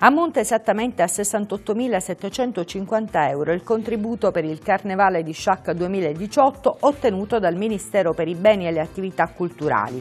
Ammonta esattamente a 68.750 euro il contributo per il Carnevale di Sciacca 2018 ottenuto dal Ministero per i Beni e le Attività Culturali.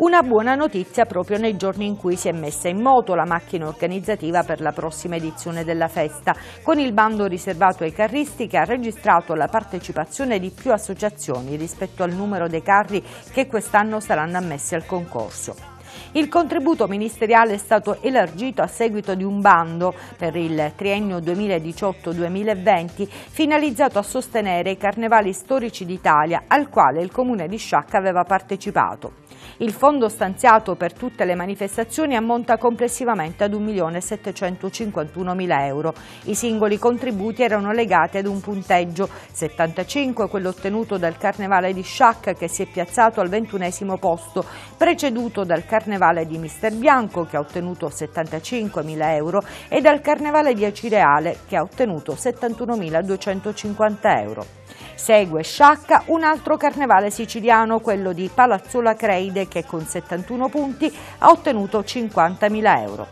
Una buona notizia proprio nei giorni in cui si è messa in moto la macchina organizzativa per la prossima edizione della festa, con il bando riservato ai carristi che ha registrato la partecipazione di più associazioni rispetto al numero dei carri che quest'anno saranno ammessi al concorso. Il contributo ministeriale è stato elargito a seguito di un bando per il triennio 2018-2020 finalizzato a sostenere i carnevali storici d'Italia al quale il comune di Sciacca aveva partecipato. Il fondo stanziato per tutte le manifestazioni ammonta complessivamente ad 1.751.000 euro. I singoli contributi erano legati ad un punteggio 75, quello ottenuto dal Carnevale di Sciacca che si è piazzato al ventunesimo posto, preceduto dal Carnevale Carnevale di Mister Bianco che ha ottenuto 75.000 euro e dal Carnevale di Acireale che ha ottenuto 71.250 euro. Segue Sciacca un altro carnevale siciliano, quello di Palazzola Creide, che con 71 punti ha ottenuto 50.000 euro.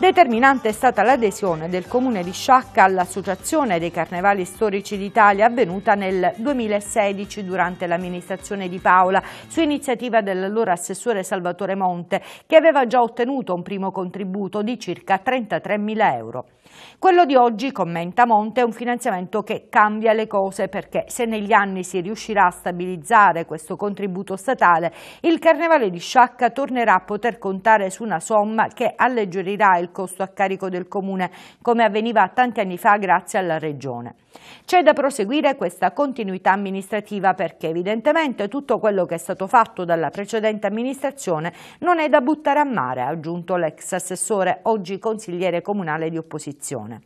Determinante è stata l'adesione del comune di Sciacca all'Associazione dei Carnevali Storici d'Italia avvenuta nel 2016 durante l'amministrazione di Paola su iniziativa dell'allora assessore Salvatore Monte che aveva già ottenuto un primo contributo di circa 33.000 euro. Quello di oggi, commenta Monte, è un finanziamento che cambia le cose perché se negli anni si riuscirà a stabilizzare questo contributo statale, il Carnevale di Sciacca tornerà a poter contare su una somma che alleggerirà il costo a carico del Comune, come avveniva tanti anni fa grazie alla Regione. C'è da proseguire questa continuità amministrativa perché evidentemente tutto quello che è stato fatto dalla precedente amministrazione non è da buttare a mare, ha aggiunto l'ex assessore, oggi consigliere comunale di opposizione disposizione.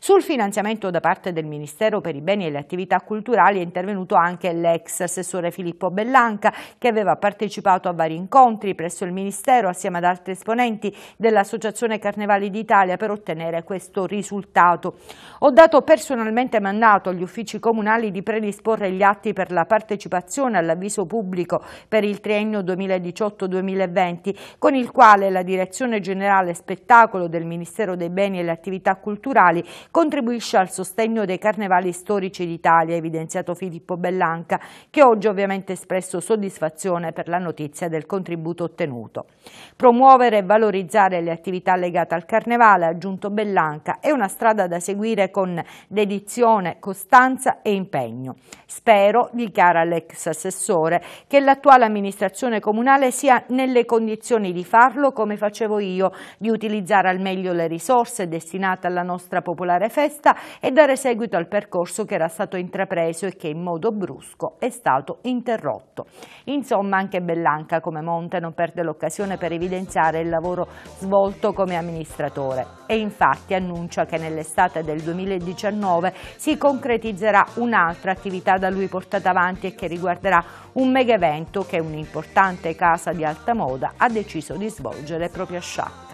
Sul finanziamento da parte del Ministero per i beni e le attività culturali è intervenuto anche l'ex assessore Filippo Bellanca che aveva partecipato a vari incontri presso il Ministero assieme ad altri esponenti dell'Associazione Carnevali d'Italia per ottenere questo risultato. Ho dato personalmente mandato agli uffici comunali di predisporre gli atti per la partecipazione all'avviso pubblico per il triennio 2018-2020 con il quale la Direzione Generale Spettacolo del Ministero dei Beni e le Attività Culturali contribuisce al sostegno dei carnevali storici d'Italia, evidenziato Filippo Bellanca, che oggi ovviamente ha espresso soddisfazione per la notizia del contributo ottenuto. Promuovere e valorizzare le attività legate al carnevale, ha aggiunto Bellanca, è una strada da seguire con dedizione, costanza e impegno. Spero, dichiara l'ex assessore, che l'attuale amministrazione comunale sia nelle condizioni di farlo come facevo io, di utilizzare al meglio le risorse destinate alla nostra popolazione dare festa e dare seguito al percorso che era stato intrapreso e che in modo brusco è stato interrotto. Insomma anche Bellanca come Monte non perde l'occasione per evidenziare il lavoro svolto come amministratore e infatti annuncia che nell'estate del 2019 si concretizzerà un'altra attività da lui portata avanti e che riguarderà un mega evento che un'importante casa di alta moda ha deciso di svolgere proprio a Sciacca.